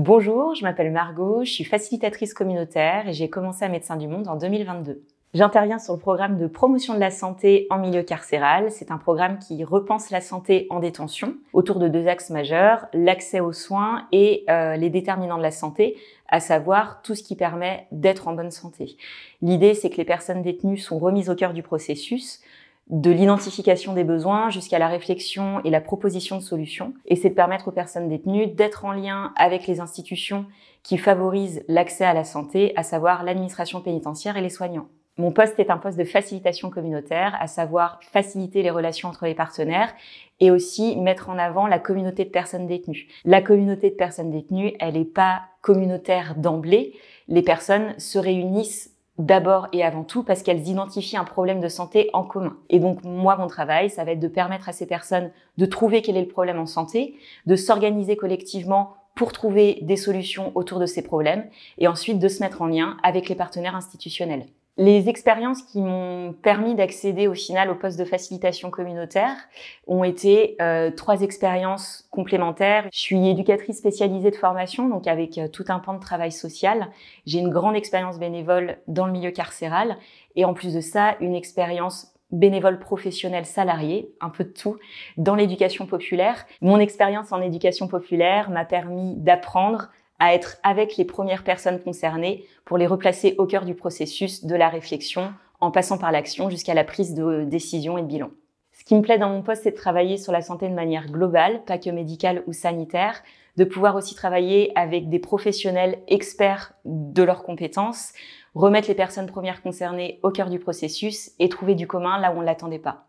Bonjour, je m'appelle Margot, je suis facilitatrice communautaire et j'ai commencé à Médecins du Monde en 2022. J'interviens sur le programme de promotion de la santé en milieu carcéral. C'est un programme qui repense la santé en détention autour de deux axes majeurs, l'accès aux soins et euh, les déterminants de la santé, à savoir tout ce qui permet d'être en bonne santé. L'idée, c'est que les personnes détenues sont remises au cœur du processus, de l'identification des besoins jusqu'à la réflexion et la proposition de solutions. Et c'est de permettre aux personnes détenues d'être en lien avec les institutions qui favorisent l'accès à la santé, à savoir l'administration pénitentiaire et les soignants. Mon poste est un poste de facilitation communautaire, à savoir faciliter les relations entre les partenaires et aussi mettre en avant la communauté de personnes détenues. La communauté de personnes détenues, elle n'est pas communautaire d'emblée. Les personnes se réunissent d'abord et avant tout parce qu'elles identifient un problème de santé en commun. Et donc moi, mon travail, ça va être de permettre à ces personnes de trouver quel est le problème en santé, de s'organiser collectivement pour trouver des solutions autour de ces problèmes et ensuite de se mettre en lien avec les partenaires institutionnels. Les expériences qui m'ont permis d'accéder au final au poste de facilitation communautaire ont été euh, trois expériences complémentaires. Je suis éducatrice spécialisée de formation, donc avec euh, tout un pan de travail social. J'ai une grande expérience bénévole dans le milieu carcéral et en plus de ça, une expérience bénévole professionnelle salariée, un peu de tout, dans l'éducation populaire. Mon expérience en éducation populaire m'a permis d'apprendre à être avec les premières personnes concernées pour les replacer au cœur du processus de la réflexion, en passant par l'action jusqu'à la prise de décision et de bilan. Ce qui me plaît dans mon poste, c'est de travailler sur la santé de manière globale, pas que médicale ou sanitaire, de pouvoir aussi travailler avec des professionnels experts de leurs compétences, remettre les personnes premières concernées au cœur du processus et trouver du commun là où on ne l'attendait pas.